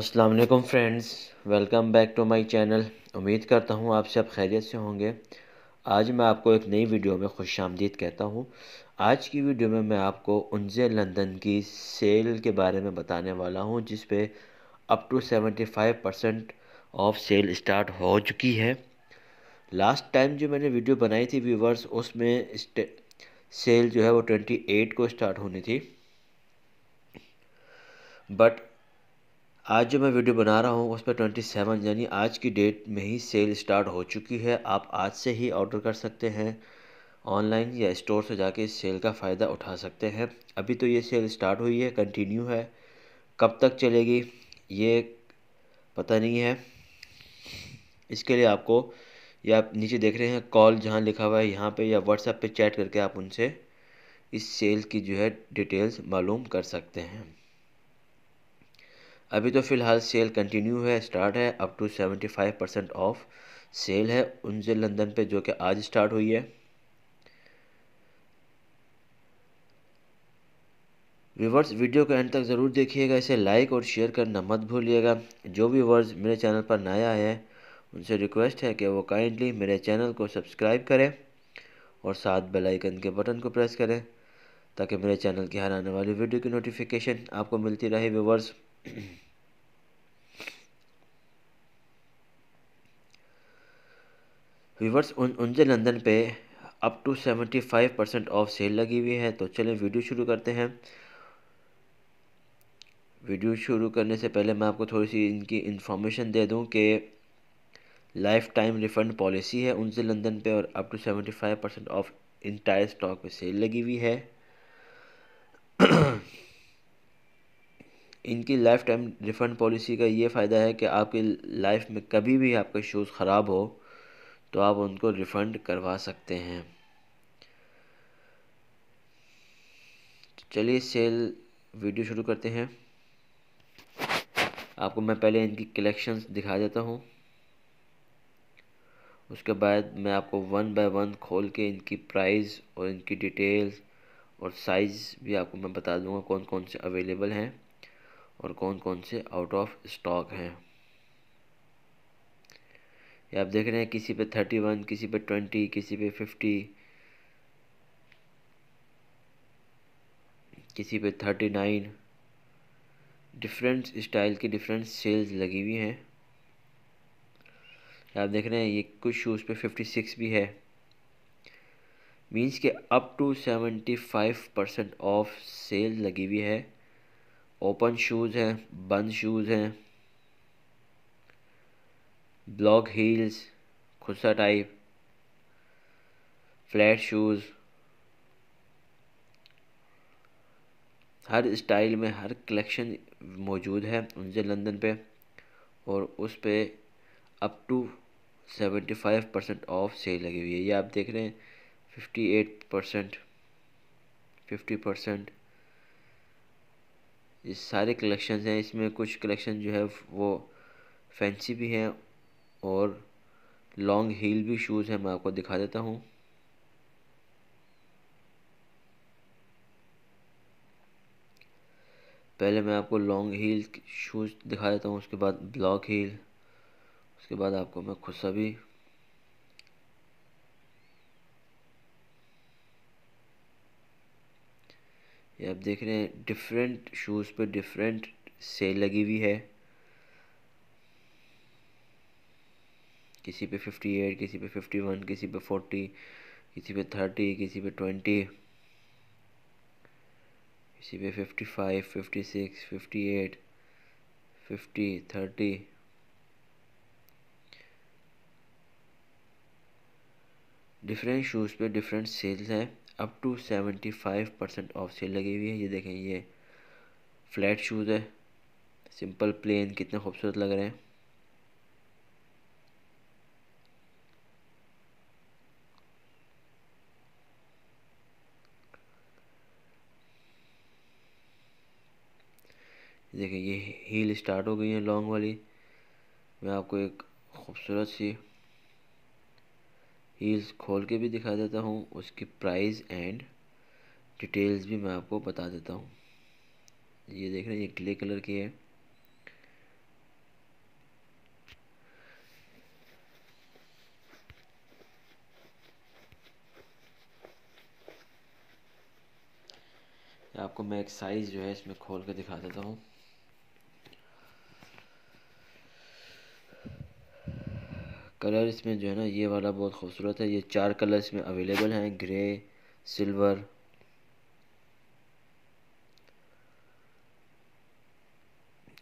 अस्सलाम वालेकुम friends welcome back to my channel उम्मीद करता हूँ आप सब खैरियत से होंगे आज मैं आपको एक नई वीडियो में खुश आमदीद कहता हूँ आज की वीडियो में मैं आपको उनजे लंदन की सेल के बारे में बताने वाला हूँ जिस पे up to seventy five percent off sale start हो चुकी है लास्ट टाइम जो मैंने वीडियो बनाई थी व्यूवर्स उसमें सेल जो है वो ट्वेंटी एट को स्टार्ट होनी थी बट आज जो मैं वीडियो बना रहा हूँ उस पर ट्वेंटी सेवन यानी आज की डेट में ही सेल स्टार्ट हो चुकी है आप आज से ही ऑर्डर कर सकते हैं ऑनलाइन या स्टोर से जाके इस सेल का फ़ायदा उठा सकते हैं अभी तो ये सेल स्टार्ट हुई है कंटिन्यू है कब तक चलेगी ये पता नहीं है इसके लिए आपको या आप नीचे देख रहे हैं कॉल जहाँ लिखा हुआ है यहाँ पर या व्हाट्सएप पर चैट करके आप उनसे इस सेल की जो है डिटेल्स मालूम कर सकते हैं अभी तो फ़िलहाल सेल कंटिन्यू है स्टार्ट है up to seventy five percent off sale है उनसे लंदन पे जो कि आज स्टार्ट हुई है व्यूवर्स वीडियो को एंड तक ज़रूर देखिएगा इसे लाइक और शेयर करना मत भूलिएगा जो व्यूवर्स मेरे चैनल पर नया है उनसे रिक्वेस्ट है कि वो काइंडली मेरे चैनल को सब्सक्राइब करें और साथ बेल आइकन के बटन को प्रेस करें ताकि मेरे चैनल की हर आने वाली वीडियो की नोटिफिकेशन आपको मिलती रहे व्यूवर्स व्यूवर्स उन उनसे लंदन पे up to seventy five percent off sale लगी हुई है तो चलें वीडियो शुरू करते हैं वीडियो शुरू करने से पहले मैं आपको थोड़ी सी इनकी इन्फॉर्मेशन दे दूं कि लाइफ टाइम रिफ़ंड पॉलिसी है उनसे लंदन पे और up to seventy five percent off entire stock पे सेल लगी हुई है इनकी लाइफ टाइम रिफ़ंड पॉलिसी का ये फ़ायदा है कि आपकी लाइफ में कभी भी आपका शूज़ ख़राब हो तो आप उनको रिफ़ंड करवा सकते हैं तो चलिए सेल वीडियो शुरू करते हैं आपको मैं पहले इनकी कलेक्शंस दिखा देता हूँ उसके बाद मैं आपको वन बाय वन खोल के इनकी प्राइस और इनकी डिटेल्स और साइज़ भी आपको मैं बता दूँगा कौन कौन से अवेलेबल हैं और कौन कौन से आउट ऑफ स्टॉक हैं ये आप देख रहे हैं किसी पे थर्टी वन किसी पे ट्वेंटी किसी पे फिफ्टी किसी पे थर्टी नाइन डिफरेंट स्टाइल की डिफरेंट सेल्स लगी हुई हैं आप देख रहे हैं ये कुछ शूज़ पे फिफ्टी सिक्स भी है मीन्स के up to seventy five percent off sale लगी हुई है ओपन शूज़ हैं बंद शूज़ हैं block heels khussa type flat shoes हर स्टाइल में हर कलेक्शन मौजूद है उनसे लंदन पे और उस पर up to seventy five percent off sale लगी हुई है ये आप देख रहे हैं fifty eight percent fifty percent ये सारे कलेक्शंस हैं इसमें कुछ कलेक्शन जो है वो फैंसी भी हैं और लॉन्ग हील भी शूज़ हैं मैं आपको दिखा देता हूँ पहले मैं आपको लॉन्ग हील शूज़ दिखा देता हूँ उसके बाद ब्लॉक हील उसके बाद आपको मैं खुद सा भी ये आप देख रहे हैं डिफरेंट शूज़ पे डिफरेंट सेल लगी हुई है किसी पे फिफ्टी एट किसी पे फिफ्टी वन किसी पे फोर्टी किसी पे थर्टी किसी पे ट्वेंटी किसी पे fifty five fifty six fifty eight fifty thirty different shoes पे डिफरेंट सेल्स हैं up to seventy five percent off sale लगी हुई है ये देखें ये फ्लैट शूज़ है सिंपल प्लेन कितने खूबसूरत लग रहे हैं देखिए ये हील स्टार्ट हो गई है लॉन्ग वाली मैं आपको एक खूबसूरत सी हील्स खोल के भी दिखा देता हूँ उसकी प्राइस एंड डिटेल्स भी मैं आपको बता देता हूँ ये देख रहे हैं ये ग्ले कलर की है आपको मैं एक साइज़ जो है इसमें खोल के दिखा देता हूँ कलर इसमें जो है ना ये वाला बहुत खूबसूरत है ये चार कलर इसमें अवेलेबल हैं ग्रे सिल्वर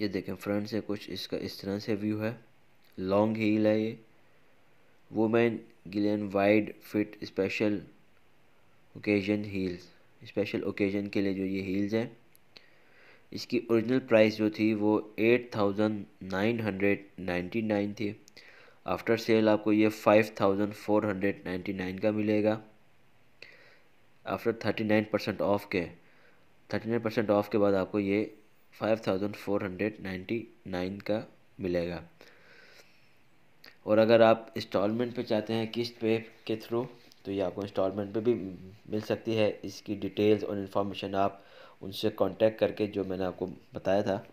ये देखें फ्रंट से कुछ इसका इस तरह से व्यू है लॉन्ग हील है ये वुमेन गिलियन wide fit special occasion heels special occasion के लिए जो ये हील्स हैं इसकी ओरिजिनल प्राइस जो थी वो eight thousand nine hundred ninety nine थी आफ्टर सेल आपको ये five thousand four hundred ninety nine का मिलेगा after thirty nine percent off के थर्टी नाइन परसेंट ऑफ के बाद आपको ये five thousand four hundred ninety nine का मिलेगा और अगर आप इंस्टॉलमेंट पे चाहते हैं किस्त पे के थ्रू तो ये आपको इंस्टॉलमेंट पे भी मिल सकती है इसकी डिटेल्स और इन्फॉर्मेशन आप उनसे कांटेक्ट करके जो मैंने आपको बताया था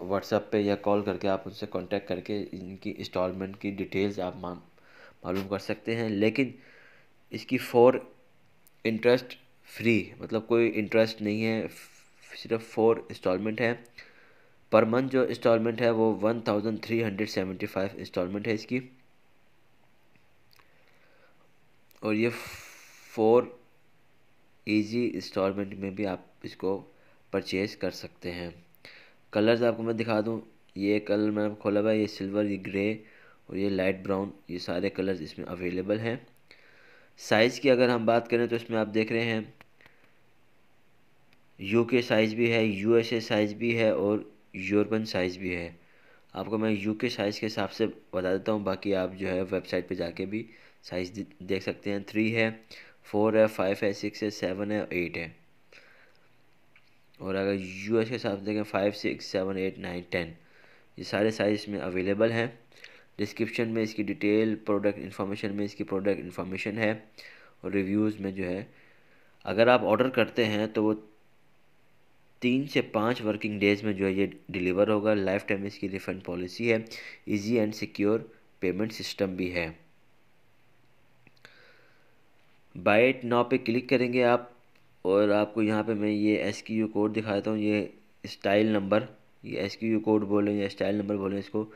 व्हाट्सएप पे या कॉल करके आप उनसे कांटेक्ट करके इनकी इंस्टॉलमेंट की डिटेल्स आप मालूम कर सकते हैं लेकिन इसकी फ़ोर इंटरेस्ट फ्री मतलब कोई इंटरेस्ट नहीं है सिर्फ फोर इंस्टॉलमेंट है पर मंथ जो इंस्टॉलमेंट है वो one thousand three hundred seventy five instalment है इसकी और ये फोर ईजी इंस्टॉलमेंट में भी आप इसको परचेज़ कर सकते हैं कलर्स आपको मैं दिखा दूँ ये कलर मैंने खोला हुआ है ये सिल्वर ये ग्रे और ये लाइट ब्राउन ये सारे कलर्स इसमें अवेलेबल हैं साइज़ की अगर हम बात करें तो इसमें आप देख रहे हैं यू के साइज़ भी है यू एस ए साइज़ भी है और यूरोपन साइज़ भी है आपको मैं यू के साइज़ के हिसाब से बता देता हूँ बाकी आप जो है वेबसाइट पे जाके भी साइज़ देख सकते हैं थ्री है फोर है फाइव है सिक्स है सेवन है एट है और अगर यू एस के हिसाब से देखें five six seven eight nine ten ये सारे साइज़ में अवेलेबल हैं डिस्क्रिप्शन में इसकी डिटेल प्रोडक्ट इन्फॉर्मेशन में इसकी प्रोडक्ट इन्फॉर्मेशन है और रिव्यूज़ में जो है अगर आप ऑर्डर करते हैं तो वो तीन से पाँच वर्किंग डेज़ में जो है ये डिलीवर होगा लाइफ टाइम इसकी रिफ़ंड पॉलिसी है easy and secure payment system भी है बाय इट नाव पे क्लिक करेंगे आप और आपको यहाँ पे मैं ये एस यू कोड दिखाता हूँ ये स्टाइल नंबर ये एस यू कोड बोलें या स्टाइल नंबर बोलें इसको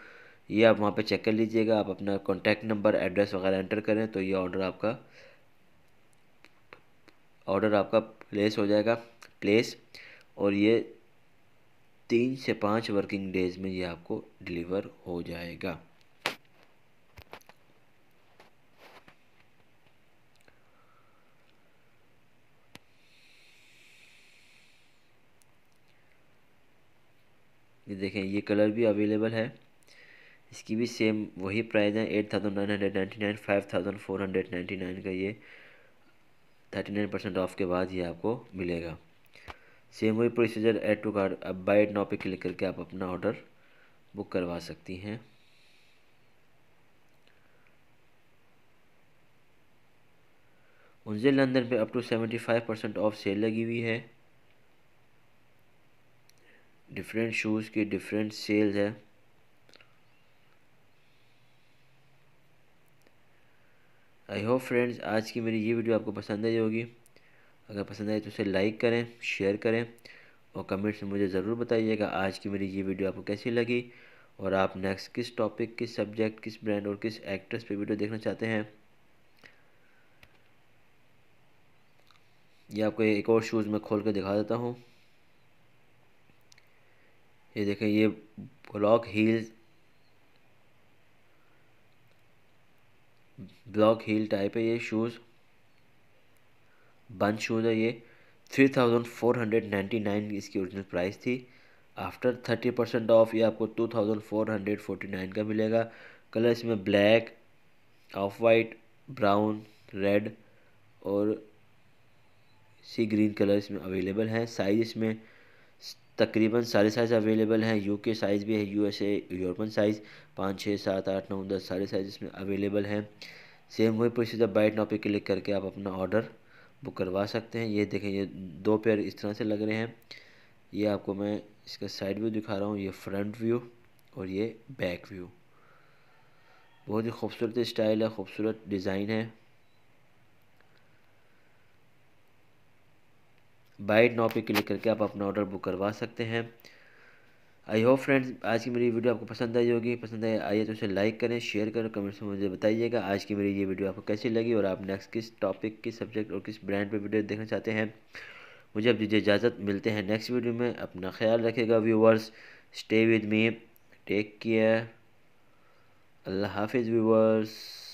ये आप वहाँ पे चेक कर लीजिएगा आप अपना कॉन्टैक्ट नंबर एड्रेस वगैरह एंटर करें तो ये ऑर्डर आपका ऑर्डर आपका प्लेस हो जाएगा प्लेस और ये तीन से पाँच वर्किंग डेज़ में ये आपको डिलीवर हो जाएगा ये देखें ये कलर भी अवेलेबल है इसकी भी सेम वही प्राइस है eight thousand nine hundred ninety nine five thousand four hundred ninety nine का ये थर्टी नाइन परसेंट ऑफ के बाद ये आपको मिलेगा सेम वही प्रोसीजर एड टू कार्ड अब बाई एड नाउ पे क्लिक करके आप अपना ऑर्डर बुक करवा सकती हैं उनसे लंदन पे up to seventy five percent off sale लगी हुई है डिफरेंट शूज़ की डिफरेंट सेल्स है आई होप फ्रेंड्स आज की मेरी ये वीडियो आपको पसंद आई होगी अगर पसंद आई तो उसे लाइक करें शेयर करें और कमेंट्स में मुझे ज़रूर बताइएगा आज की मेरी ये वीडियो आपको कैसी लगी और आप नेक्स्ट किस टॉपिक किस सब्जेक्ट किस ब्रांड और किस एक्ट्रेस पे वीडियो देखना चाहते हैं या आपको एक और शूज़ में खोल कर दिखा देता हूँ ये देखें ये block heel block heel type है ये शूज़ बंद शूज़ है ये three thousand four hundred ninety nine इसकी ओरिजिनल प्राइस थी आफ्टर थर्टी परसेंट ऑफ ये आपको two thousand four hundred forty nine का मिलेगा कलर इसमें black off white brown red और सी ग्रीन कलर इसमें अवेलेबल है साइज़ इसमें तकरीबन सारे साइज़ अवेलेबल हैं यू के साइज़ भी है यू एस ए यूरोपन साइज़ पाँच छः सात आठ नौ दस सारे साइज़ इसमें अवेलेबल हैं सेम वही प्रोसीजर बाइट नाउ क्लिक करके आप अपना ऑर्डर बुक करवा सकते हैं ये देखें ये दो पेयर इस तरह से लग रहे हैं ये आपको मैं इसका साइड व्यू दिखा रहा हूँ ये फ्रंट व्यू और ये बैक व्यू बहुत ही खूबसूरत स्टाइल है खूबसूरत डिज़ाइन है बाइट नाव पे क्लिक करके आप अपना ऑर्डर बुक करवा सकते हैं आई होप फ्रेंड्स आज की मेरी वीडियो आपको पसंद आई होगी पसंद आई आइए तो उसे लाइक करें शेयर करें कमेंट्स में मुझे बताइएगा आज की मेरी ये वीडियो आपको कैसी लगी और आप नेक्स्ट किस टॉपिक किस सब्जेक्ट और किस ब्रांड पर वीडियो देखना चाहते हैं मुझे अब दीजिए इजाज़त मिलते हैं नेक्स्ट वीडियो में अपना ख्याल रखेगा viewers stay with me take care अल्लाह हाफिज़ व्यूवर्स